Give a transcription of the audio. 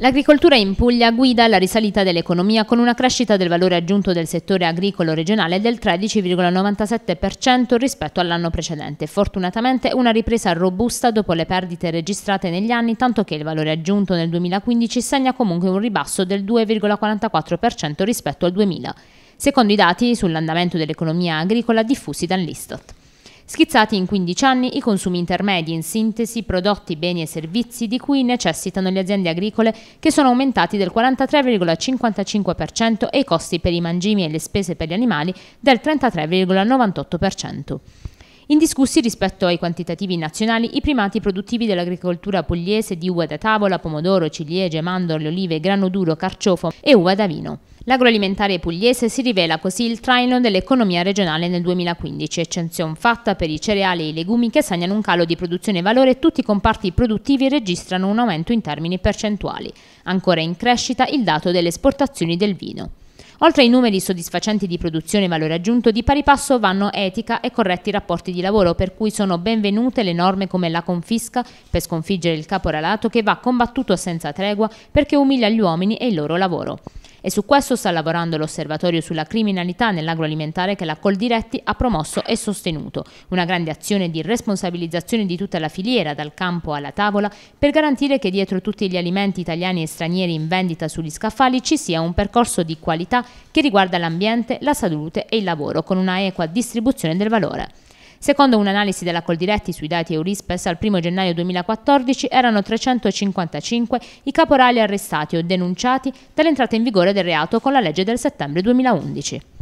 L'agricoltura in Puglia guida la risalita dell'economia con una crescita del valore aggiunto del settore agricolo regionale del 13,97% rispetto all'anno precedente. Fortunatamente una ripresa robusta dopo le perdite registrate negli anni, tanto che il valore aggiunto nel 2015 segna comunque un ribasso del 2,44% rispetto al 2000, secondo i dati sull'andamento dell'economia agricola diffusi dall'Istat. Schizzati in 15 anni i consumi intermedi, in sintesi prodotti, beni e servizi di cui necessitano le aziende agricole che sono aumentati del 43,55% e i costi per i mangimi e le spese per gli animali del 33,98%. Indiscussi rispetto ai quantitativi nazionali i primati produttivi dell'agricoltura pugliese di uva da tavola, pomodoro, ciliegie, mandorle, olive, grano duro, carciofo e uva da vino. L'agroalimentare pugliese si rivela così il traino dell'economia regionale nel 2015, eccezion fatta per i cereali e i legumi che segnano un calo di produzione e valore e tutti i comparti produttivi registrano un aumento in termini percentuali. Ancora in crescita il dato delle esportazioni del vino. Oltre ai numeri soddisfacenti di produzione e valore aggiunto, di pari passo vanno etica e corretti rapporti di lavoro, per cui sono benvenute le norme come la confisca per sconfiggere il caporalato che va combattuto senza tregua perché umilia gli uomini e il loro lavoro. E su questo sta lavorando l'Osservatorio sulla criminalità nell'agroalimentare che la Coldiretti ha promosso e sostenuto. Una grande azione di responsabilizzazione di tutta la filiera, dal campo alla tavola, per garantire che dietro tutti gli alimenti italiani e stranieri in vendita sugli scaffali ci sia un percorso di qualità che riguarda l'ambiente, la salute e il lavoro, con una equa distribuzione del valore. Secondo un'analisi della Coldiretti sui dati Eurispes, al 1 gennaio 2014 erano 355 i caporali arrestati o denunciati dall'entrata in vigore del reato con la legge del settembre 2011.